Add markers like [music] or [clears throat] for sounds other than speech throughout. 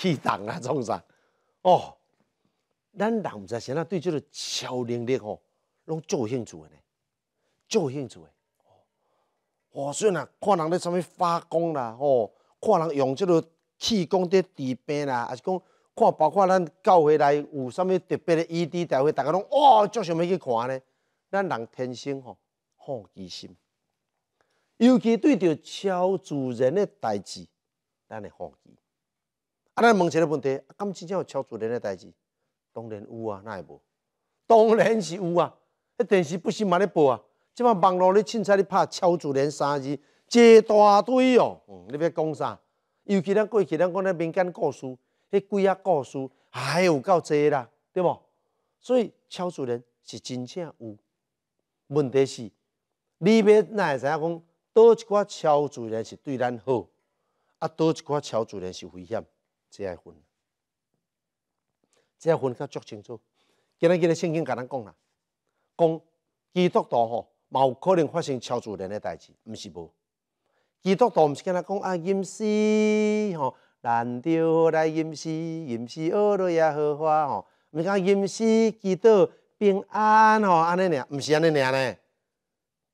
气动啊，创啥？哦，咱人毋知啥啦，对即个超能力吼，拢有兴趣的呢，有兴趣诶。哦，所以啦，看人咧，啥物发光啦，吼，看人用即个气功伫治病啦，还是讲看，包括咱教会内有啥物特别的医治大会大家拢哇，足想要去看呢。咱人天生吼好奇心，尤其对着超自然的代志，咱会好奇。咱问一个问题：，敢真正有超自然的代志？当然有啊，哪会无？当然是有啊！迄电视不是嘛咧播啊，即摆网络咧凊彩咧拍超自然三字，一大堆哦。你要讲啥，尤其咱过去咱讲咱民间故事，迄几啊故事还有够侪啦，对无？所以超自然是真正有。问题是，你要哪会知影讲，叨一寡超自然是对咱好，啊，叨一寡超自然是危险？即系混，即系混，较足清楚。今日今日圣经甲咱讲啦，讲基督徒吼，冇可能发生超自然嘅代志，毋是无。基督徒毋是甲咱讲啊，隐士吼，南州来隐士，隐士恶娜也荷花吼，毋是讲隐士基督平安吼，安尼㖏毋是安尼㖏呢？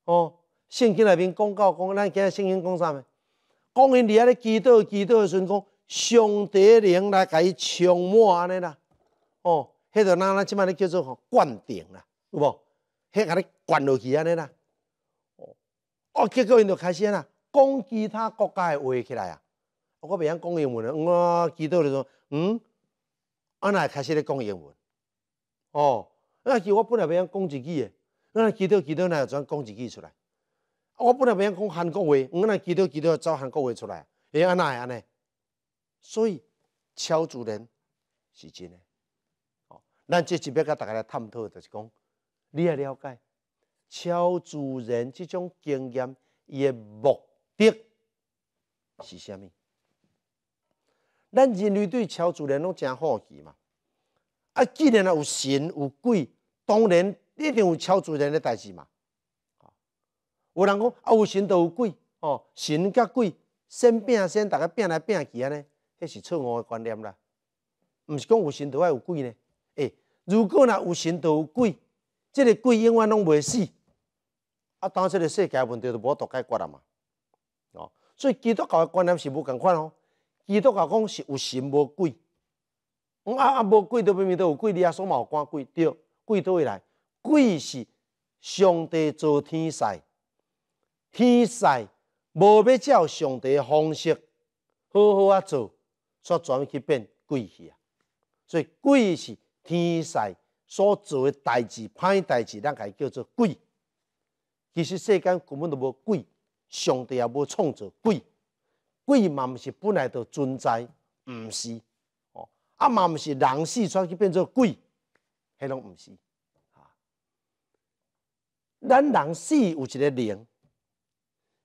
哦，圣经内面讲到讲，咱今日圣经讲啥物？讲因伫喺咧基督基督嘅时，讲。上帝灵来甲伊枪满安尼啦，哦，迄个哪哪即卖咧叫做灌顶啦，有无？迄甲咧灌落去安尼啦，哦，哦，结果因就开始啦，讲其他国家的话起来啊，我袂晓讲英文啊，我记到咧说，嗯，阿奶开始咧讲英文，哦，那我本来袂晓讲自己嘅，我记到记到那阵讲一句出来，我本来袂晓讲韩国话，我那记到记到走韩国话出来，哎，阿奶安尼。所以，超自然是真诶。哦，咱这是要甲大家来探讨就是讲，你也了解超自然这种经验伊诶目的是啥物？咱人类对超自然拢真好奇嘛，啊，既然有神有鬼，当然一定有超自然的代志嘛。有人讲啊，有神就有鬼，哦，神甲鬼先变先，大家变来变去啊尼。迄是错误诶观念啦，毋是讲有神就爱有鬼呢？诶，如果若有神就有鬼，即个鬼永远拢未死，啊，当即个世界问题都无度解决啦嘛。哦，所以基督教诶观念是无共款哦。基督教讲是有神无鬼，啊啊无鬼都明明都有鬼，你啊嘛有赶鬼对，鬼倒位来，鬼是上帝做天使，天使无要照上帝方式好好啊做。所专去变鬼去啊，所以鬼是天煞所做诶代志，歹代志，咱个叫做鬼。其实世间根本都无鬼，上帝也无创造鬼，鬼嘛毋是本来就存在，毋是哦，啊嘛毋是人死煞以变做鬼，迄拢毋是啊。咱人死有一个灵，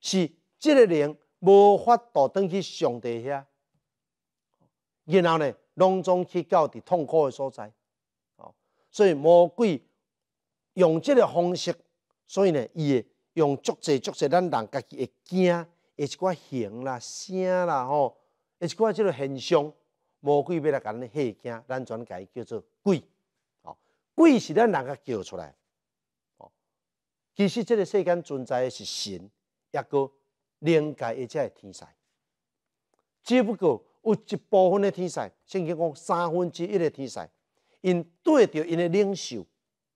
是即个灵无法倒登去上帝遐。然后呢，拢总去到伫痛苦的所在，哦，所以魔鬼用即个方式，所以呢，伊会用足侪足侪咱人家己会惊，一寡形啦、声啦，吼，一寡即个现象，魔鬼要来甲咱吓惊，咱转解叫做鬼，哦，鬼是咱人家叫出来，哦，其实这个世间存在的是神，抑个灵界，而且系天才，只不过。有一部分的天才，甚至讲三分之一的天才，因对着因的领袖，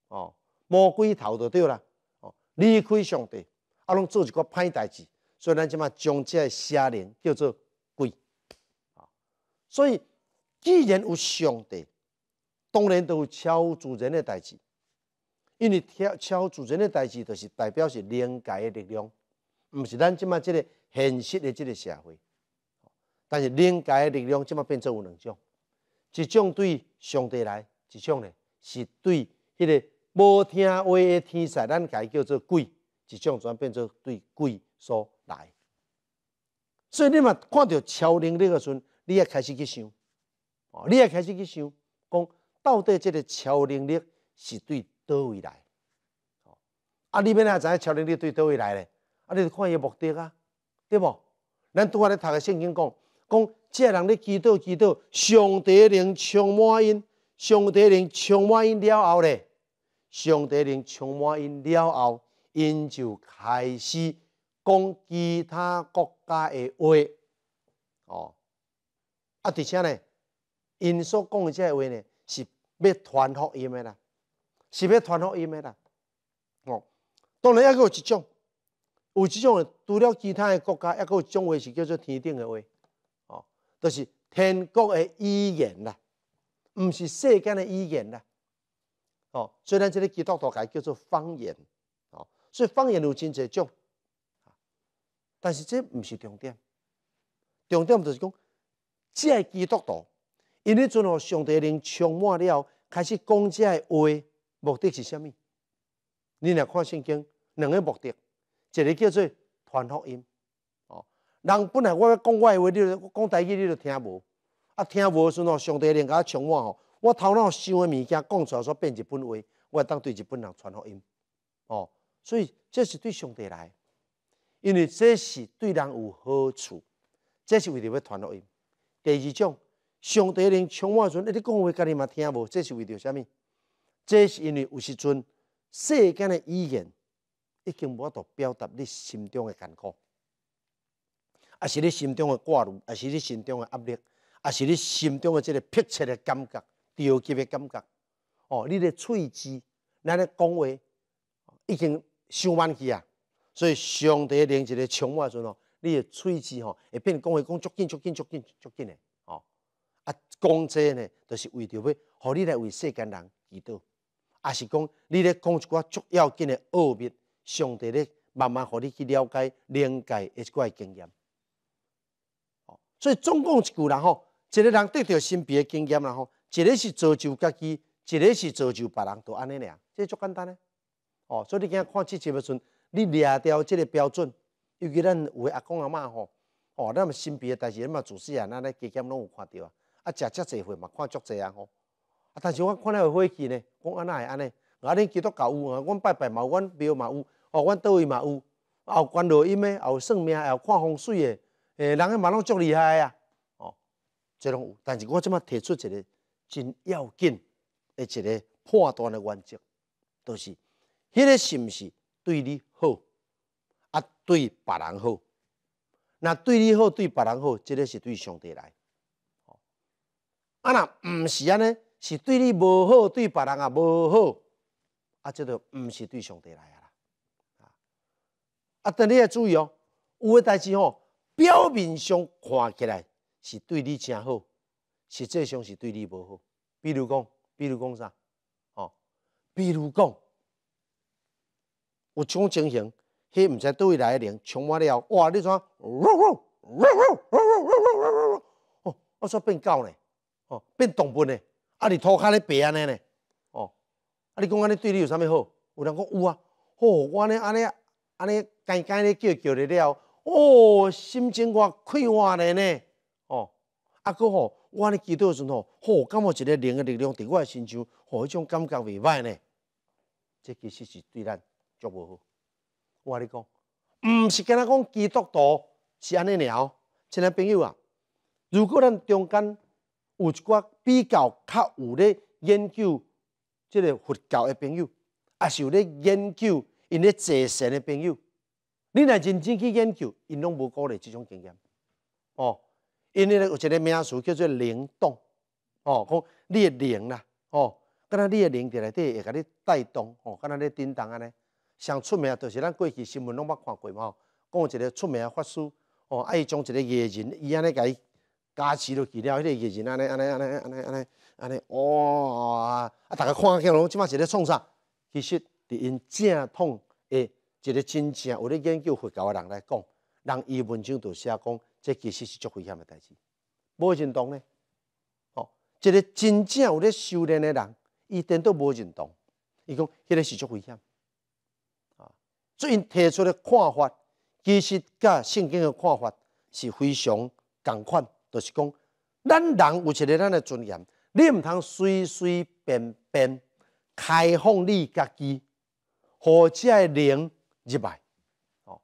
哦，魔鬼头就对啦，哦，离开上帝，啊，拢做一个歹代志，所以咱即马将这邪灵叫做鬼，啊，所以既然有上帝，当然都有超自然的代志，因为超超自然的代志，就是代表是灵界的力量，毋是咱即马这个现实的这个社会。但是灵界的力量，即马变做有两种，一种对上帝来，一种咧是对迄个无听话的天使，咱家叫做鬼。一种转变做对鬼所来。所以你嘛看到超能力的时，阵，你也开始去想，哦，你也开始去想，讲到底即个超能力是对叨位来？啊，你们哪知影超能力对叨位来咧？啊，你看伊的目的啊，对无？咱拄仔咧读嘅圣经讲。讲这人咧祈祷祈祷，上帝能充满因，上帝能充满因了后咧，上帝能充满因了后，因就开始讲其他国家的话。哦，啊，而且呢，因所讲的这话呢，是要传福音的，是要传福音的。哦，当然佫有一种，有一种除了其他国家，一种话是叫做天顶的话。就是天国的语言啦，毋是世间的语言啦。哦，所以咱这基督徒界叫做方言。哦，所以方言有真侪种，但是这毋是重点。重点就是讲，即个基督徒，因呢阵哦，上帝灵充满了，开始讲即个话，目的是啥物？你若看圣经，两个目的，一个叫做传福音。人本来我要讲我话，你我讲大语你都听无。啊，听无的时阵哦，上帝连甲我冲我吼，我头脑想的物件讲出来煞变日本话，我当对日本人传福音。哦，所以这是对上帝来，因为这是对人有好处，这是为着要传福音。第二种，上帝连冲我的时阵，你讲话家人嘛听无，这是为着什物？这是因为有时阵世间的语言已经无法度表达你心中的感苦。也是你心中的挂虑，也是你心中的压力，也是你心中的这个迫切的感觉、着急的感觉。哦，你的喙齿，咱的讲话已经伤晚期啊！所以，上帝练一个宠物的时阵哦，你的喙齿哦，会变讲话讲足紧、足紧、足紧、足紧的哦。啊，讲这呢，就是为着要互你来为世间人祈祷，也是讲你咧讲一寡足要紧的恶秘，上帝咧慢慢互你去了解、界解一寡经验。所以总共一个人吼，一个人得到身边经验然后，一个是造就家己，一个是造就别人都安尼俩，这足简单咧。哦，所以你今看七夕的时阵，你抓牢这个标准，尤其咱有阿公阿妈吼，哦，那么身边的志，咱那么细汉啊，那经验拢有看到啊，啊，食遮济回嘛，看足济啊，吼。啊，但是我看了个伙计呢，讲安那会安尼，啊，恁基督教有啊，阮拜拜嘛，阮庙嘛有，哦，阮倒位嘛有，啊，关录音的，也有算命，也有看风水的。诶，人个马拢足厉害啊！哦，即拢有，但是我即马提出一个真要紧诶一个判断的原则，就是迄个是毋是对你好，啊对别人好，那对你好对别人好，这个是对上帝来。啊，若毋是安尼，是对你无好，对别人也无好，啊，即个毋是对上帝来啊。啦。啊，但你也注意哦，有诶代志吼。表面上看起来是对你真好，实际上是对你无好。比如讲，比如讲啥？哦，比如讲，有种情形，迄毋知倒位来的人冲我了后，哇！你怎？啊？哦哦哦哦哦哦哦哦哦哦哦哦哦哦哦哦哦哦哦呢？哦哦哦哦哦哦哦哦哦哦哦哦哦哦讲哦哦哦哦哦哦哦哦哦哦哦哦哦哦哦安尼安尼，哦哦哦哦哦哦哦哦，心情我快活了呢。哦，啊，佫吼，我咧祈祷的时阵吼，吼感觉一个灵诶力量伫我诶身上，吼迄种感觉未歹呢。这其实是对咱足无好。我话你讲，毋是跟他讲基督徒是安尼了。亲爱朋友啊，如果咱中间有一寡比较较有咧研究即个佛教诶朋友，也是有咧研究因咧济神诶朋友。你若认真去研究，伊拢无鼓励即种经验，哦，因为一个名词叫做灵动，哦，讲你个灵啦，哦，敢若你诶灵伫内底会甲你带动，哦，敢若咧叮当安尼。上出名就是咱过去新闻拢捌看过嘛，讲一个出名法师，哦，爱将一个艺人伊安尼甲伊加持落去了，迄个艺人安尼安尼安尼安尼安尼安尼，哇，啊大家看起拢即马是咧创啥？其实，伫因正统诶。一个真正有咧研究佛教的人来讲，人伊文章都写讲，这其实是足危险诶代志，无认同诶，哦，一个真正有咧修炼诶人，伊点都无认同。伊讲，迄个是足危险。啊，所以提出诶看法，其实甲圣经诶看法是非常共款，就是讲，咱人有一个咱诶尊严，你毋通随随便便开放你家己，或者灵。入来，哦，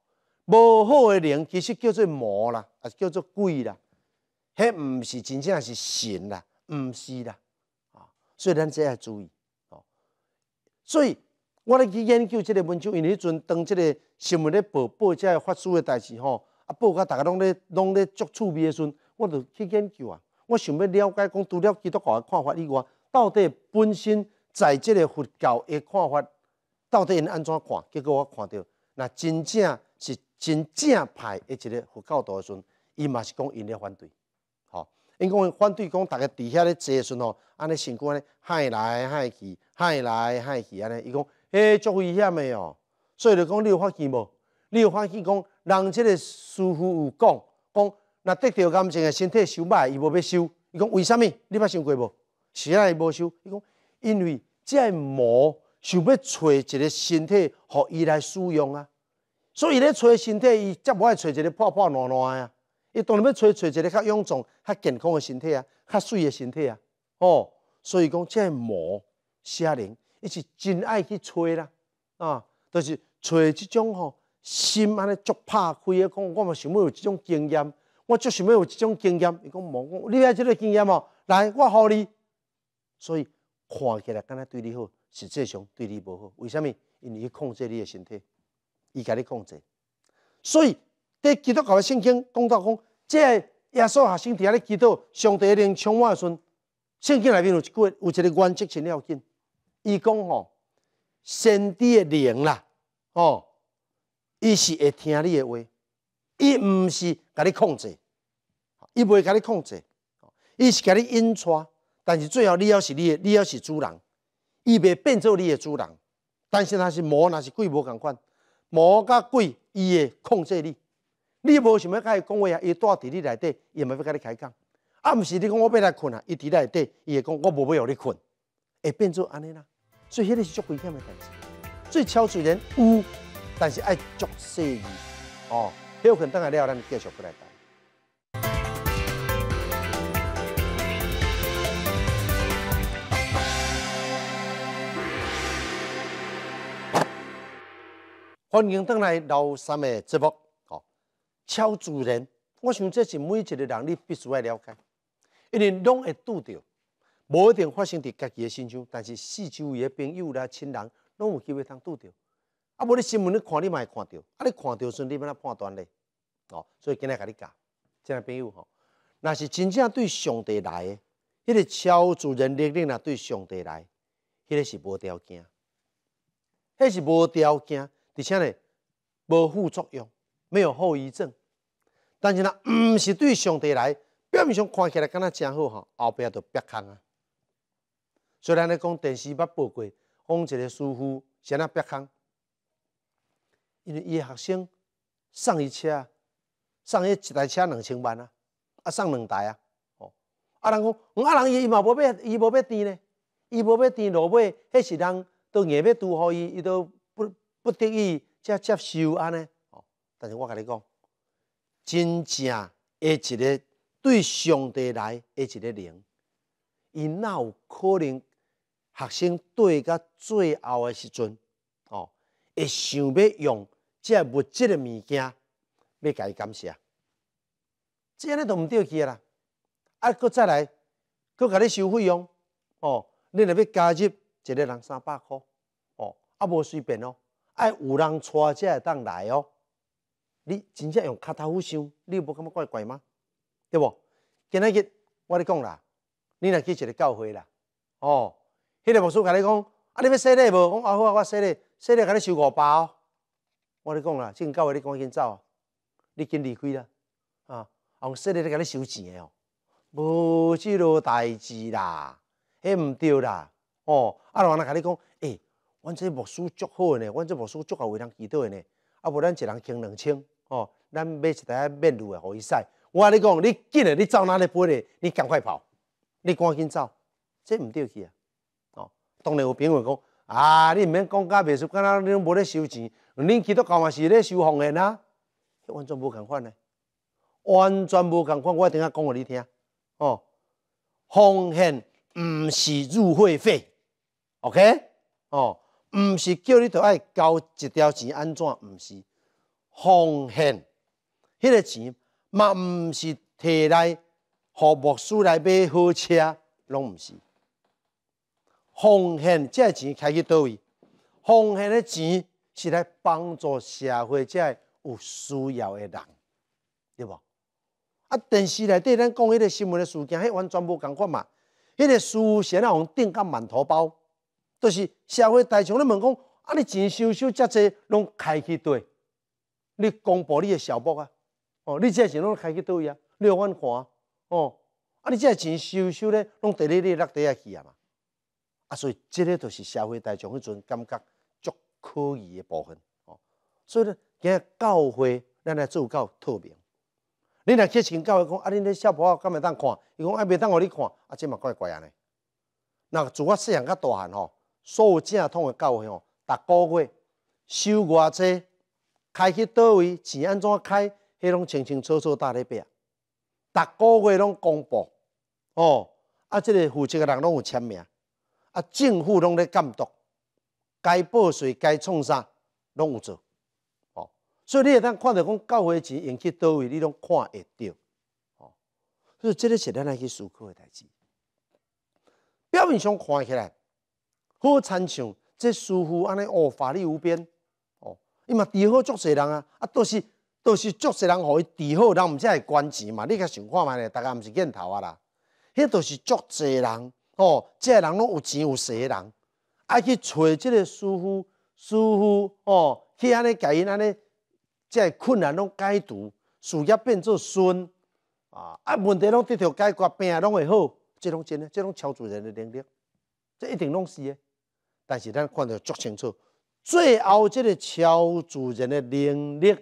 无好的灵，其实叫做魔啦，啊，叫做鬼啦，迄毋是真正是神啦，毋是啦，啊，所以咱这要注意，哦。所以我咧去研究即个文章，因为迄阵当即个新闻咧报报，即个法师诶代志吼，啊，报甲逐个拢咧拢咧足趣味诶时阵，我就去研究啊，我想要了解讲，除了基督教嘅看法以外，到底本身在即个佛教诶看法，到底因安怎看？结果我看到。那真正是真正派，一级的佛教徒的时阵，伊嘛是讲因咧反对，吼！因讲反对讲，逐个伫遐咧坐的时阵吼，安尼成群安尼嗨来害去，害来害去安尼，伊讲迄足危险的哦。所以就讲，你有发现无？你有发现讲，人即个师傅有讲，讲若得着感情的身体收歹，伊无要收。伊讲为什物？你捌想过无？是哪会无收？伊讲，因为这是魔。想要找一个身体，互伊来使用啊，所以咧找身体，伊只无爱找一个破破烂烂的啊，伊当然要找找一个较臃肿、较健康的身体啊，较水的身体啊，哦，所以讲这个毛阿灵，伊是真爱去找啦，啊，就是找这种吼心安尼足拍开的，讲我嘛想要有这种经验，我就想要有这种经验，伊讲讲，你爱即个经验嘛，来我互你，所以看起来刚若对你好。实际上对你无好，为什物？因为控制你诶身体，伊甲你控制。所以，在督教诶圣经讲到讲，即个耶稣学生伫遐咧祈祷，上帝灵充满诶时，圣经内面有一句有一个原则是要紧。伊讲吼，神的灵啦，吼，伊是会听你诶话，伊毋是甲你控制，伊袂甲你控制，伊是甲你引出，但是最后你还是你，你还是主人。伊袂变做你的主人，但是若是魔，若是鬼，无共款。魔甲鬼，伊会控制你。你无想要甲伊讲话，伊带伫你内底，伊毋要甲你开讲。啊，毋是你讲我要来困啊，伊伫内底，伊会讲我无要互你困，会变做安尼啦。所以，迄个是足危险的代志。所以，超自然有，但是爱足细伊。哦，休困等下了，咱继续过来讲。欢迎登来老三的节目。哦，超自然，我想这是每一个人你必须要了解，因为拢会拄到，无一定发生伫家己的身上，但是四周的朋友啦、亲人，拢有机会通拄到。啊，无你新闻你看，你会看到，啊，你看到算你要哪判断咧，哦。所以今日甲你讲，亲爱朋友吼，那是真正对上帝来的，迄个超自然力量对上帝来，迄个是无条件，迄是无条件。而且呢，无副作用，没有后遗症。但是呢，毋 [clears throat] 是对上帝来，表面上看起来敢若真好吼，后壁就瘪空啊。虽然咧讲电视捌报过，讲一个师傅是安尼瘪空，因为伊学生送伊车啊，上一一台车两千万啊，啊送两台啊。哦，啊人讲，啊人伊伊无要，伊无要地呢，伊无要地，落尾迄是人都硬要拄互伊，伊都。不得已才接受安尼。哦，但是我甲你讲，真正一个对上帝来一个的灵，伊若有可能学生对到最后的时阵，哦，会想要用这物质的物件，要伊感谢，这样尼都唔对机啦！啊，佫再来，佫佮你收费用，哦，你若要加入，一个人三百块，哦，啊无随便哦。哎，有人带会当来哦！你真正用卡踏虎收，你无感觉怪怪吗？对无？今仔日我咧讲啦，你若去一个教会啦，哦，迄个牧师甲你讲，啊，你要洗礼无？讲啊，好啊，我洗礼，洗礼甲你收五百哦。我咧讲啦，即个教会你赶紧走，你紧离开啦，啊，用洗礼咧甲你收钱诶哦，无即啰代志啦，迄毋对啦，哦，阿老王甲你讲，哎。阮这牧师足好个呢，我这木梳足够为人祈祷个呢，啊，不然一人捐两千，哦，咱买一台面露的可以使。我跟你讲，你急嘞，你走哪里飞嘞？你赶快跑，你赶紧走，这毋对去啊！哦，当然有评论讲，啊，你毋免讲假面书，干哪你无咧收钱，你祈祷干嘛事咧收奉献啊？完全无共款嘞，完全无共款。我顶下讲个你听，哦，奉献毋是入会费，OK，哦。毋是叫你着爱交一条钱安怎？毋是奉献，迄个钱嘛毋是摕来互牧师来买好车，拢毋是奉献。这钱开去倒位？奉献的钱是来帮助社会这有需要的人，对无？啊，电视内底咱讲迄个新闻的事件，迄完全无共款嘛。迄个书先啊，红顶甲馒头包。就是社会大众咧问讲，啊你钱收收遮侪，拢开去对？你公布你的小报啊？哦，你这钱拢开去对啊？你有法看？哦，啊你这钱收收咧，拢第日日落地下去啊嘛？啊所以这个就是社会大众迄阵感觉足可疑诶部分。哦，所以咧，今在教会咱来做够透明。你若去请教伊讲，啊你咧小报敢袂当看？伊讲啊袂当互你看，啊即嘛怪怪安尼。那自我细人较大汉吼。所有正统个教会哦，逐个月收偌济，开去倒位，钱安怎开，迄拢清清楚楚打咧壁，逐个月拢公布，哦，啊，即个负责的人拢有签名，啊，政府拢咧监督，该报税、该创啥拢有做，哦，所以你会当看到讲教会钱用去倒位，你拢看会到，哦，所以即个是咱来去思考诶代志，表面上看起来。好参详，这师傅安尼哦，法力无边哦，伊嘛治好足侪人啊，啊都是都是足侪人，互伊治好，人毋才会捐钱嘛？你甲想看觅咧，大家毋是瘾头啊啦，迄都是足侪人哦，即个人拢有钱有势的人，爱去找即个师傅，师傅哦，去安尼甲因安尼个困难拢解除，事业变做顺啊，啊问题拢得到解决，病拢会好，即拢真诶，即拢超自然的能力，这一定拢是诶。但是咱看得足清楚，最后即个超自然的能力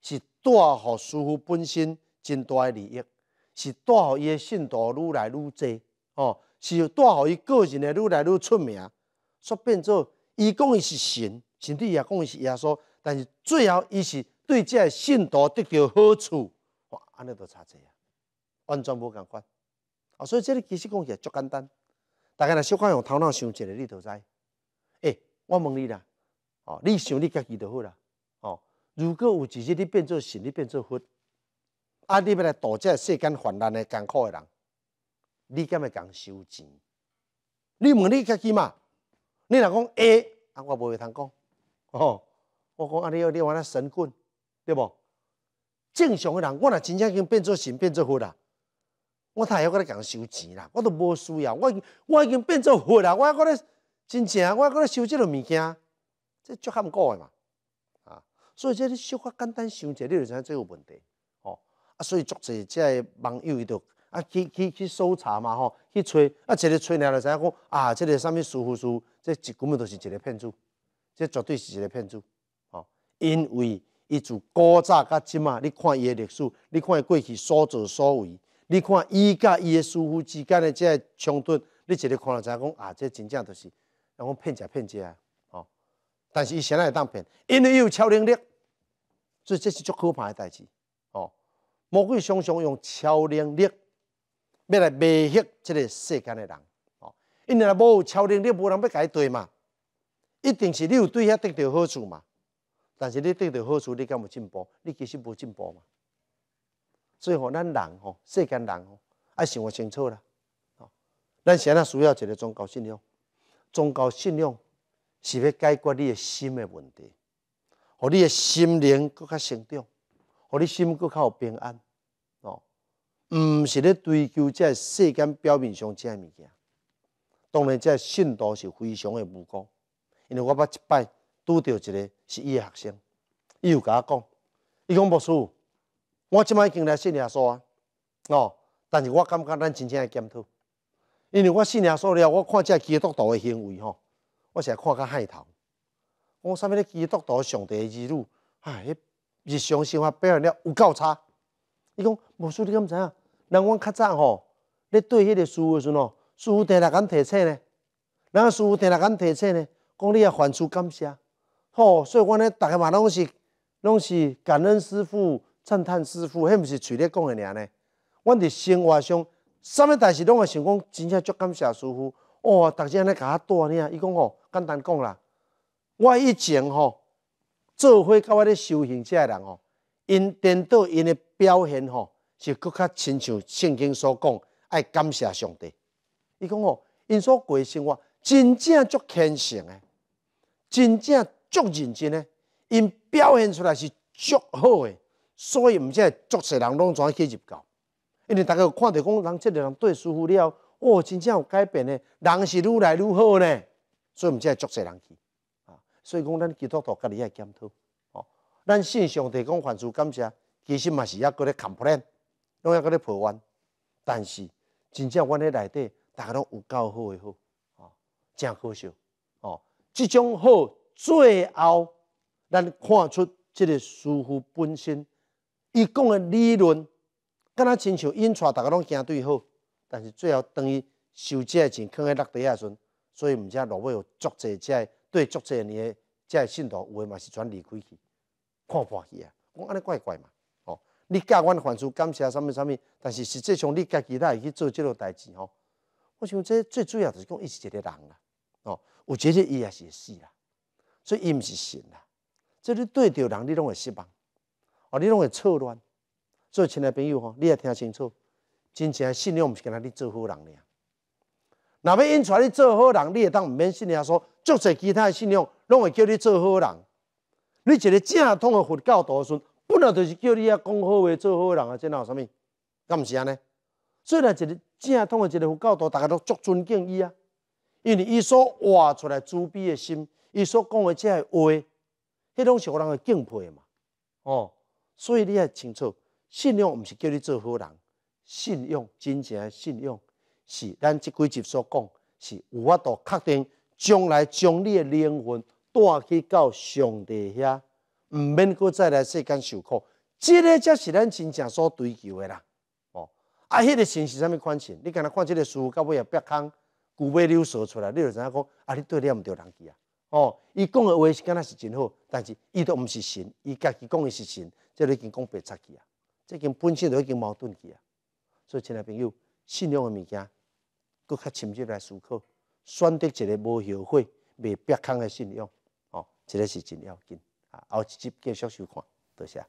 是带互师傅本身真大的利益，是带互伊的信徒愈来愈多，哦，是带互伊个人的愈来愈出名，说变做伊讲伊是神，神帝也讲伊是耶稣，但是最后伊是对这信徒得到好处，哇，安尼都差侪啊，完全无共款，啊，所以即个其实讲起来足简单，大家若小可用头脑想一下，你就知。我问你啦，哦，你想你家己就好啦，哦，如果有一日你变做神，你变做佛，啊，你要来度这世间患难诶艰苦诶人，你敢会讲收钱？你问你家己嘛，你若讲会，啊，我无会通讲，哦，我讲啊，你要你玩那神棍，对无？正常诶人，我若真正已经变做神，变做佛啦，我太要搁咧讲收钱啦，我都无需要，我我已经变做佛啦，我搁咧。真正，我搁咧收即个物件，这足含糊的嘛，啊，所以这你小较简单想一下，你就知影最有问题，吼，啊，所以足济即个网友伊就啊去去去搜查嘛，吼，去揣啊，一个揣了来就知影讲啊，即个啥物师傅叔，这根本都是一个骗子，这绝对是一个骗子，吼，因为伊就古早到即嘛，你看伊的历史，你看伊过去所作所为，你看伊甲伊诶师傅之间的即个冲突，你一个看了知影讲啊，这真正都是。人讲骗食骗食啊！哦，但是伊先来当骗，因为伊有超能力，所以这是足可怕的代志哦。魔鬼常常用超能力，要来威惑这个世间的人哦。因为无超能力，无人要甲伊对嘛。一定是你有对，遐得到好处嘛。但是你得到好处，你敢有进步？你其实无进步嘛。所以，吼、咱人哦，世间人哦，爱想清楚啦。吼，咱现在需要一个宗教信仰。宗教信仰是要解决你的心的问题，互你的心灵更较成长，互你的心更较有平安。哦，毋是咧追求这世间表面上这物件。当然，这信徒是非常的无辜。因为我把一摆拄到一个是伊的学生，伊有甲我讲，伊讲牧师，我即摆已经来信耶稣啊，哦，但是我感觉咱真正系检讨。因为我信耶稣了，我看这基督徒的行为吼，我是看较海头，我啥物咧基督徒上帝之路，哎，日常生活表现了有够差。伊讲，无师你敢知影？人阮较早吼，咧对迄个师傅阵哦，师傅定人讲提请呢，人后师傅定人讲提请呢，讲你啊凡事感谢，吼。所以阮咧，逐个嘛拢是，拢是感恩师傅、赞叹师傅，迄毋是嘴咧讲的尔呢？阮伫生活上。上物代志拢会想讲，真正足感谢师傅。哦，逐家安尼甲我带呢，伊讲哦，简单讲啦，我以前吼做伙到我咧修行者下人哦，因颠倒因诶表现吼，是佫较亲像圣经所讲，爱感谢上帝。伊讲哦，因所过生活真正足虔诚诶，真正足认真诶，因表现出来是足好诶，所以唔会足侪人拢转去入教。因为大家有看到讲，人即个人对师傅了，哇，真正有改变呢，人是愈来愈好呢，所以唔才会做咩人去，啊，所以讲咱基督徒家己也检讨，哦，咱信上帝讲凡事感谢，其实嘛是抑搁咧 c a m p a i n 咧陪伴，但是真正阮咧内底，大家都有够好诶好，啊，真好笑，哦，即种好，最后咱看出即个师傅本身，伊讲诶理论。敢若亲像因带逐个拢行对好，但是最后当伊收即个钱囥喺落地下时，所以毋知落尾有足者即对足者个即个信徒，有诶嘛是全离开去，看破去啊！我安尼怪怪嘛，哦，你教阮凡事感谢啥物啥物，但是实际上你家己来去做即落代志吼，我想这最主要就是讲伊是一个人啊，哦，有这些伊也是会死啦，所以伊毋是神啦，即你对着人你拢会失望，哦，你拢会错乱。所以，亲爱朋友，吼，你也听清楚，真正信仰毋是叫你做好人尔。若要因出来你做好人，你会当毋免信耶稣。说，足侪其他信仰拢会叫你做好人。你一个正统的佛教徒，孙本来就是叫你啊讲好话、做好人啊，即哪有啥物？敢毋是安尼？所以一个正统的一个佛教徒，大家都足尊敬伊啊，因为伊所画出来慈悲的心，伊所讲的这些话，迄拢是互人嘅敬佩嘛。哦，所以你也清楚。信用毋是叫你做好人，信用真正诶信用是咱即几集所讲，是有法度确定将来将你诶灵魂带去到上帝遐，毋免阁再来世间受苦，即个才是咱真正所追求诶啦。哦，啊，迄个神是啥物款神？你敢若看即个书，到尾也壁空，古尾流说出来，你就知影讲啊，你对了毋对人去啊？哦，伊讲诶话是敢若是真好，但是伊都毋是神，伊家己讲诶是神，即你已经讲白贼去啊。这根本身就已经矛盾起啊，所以亲爱朋友，信用的物件，阁较深入来思考，选择一个无后悔、未憋空的信用，哦，这个是真要紧啊。后集继续收看，多谢。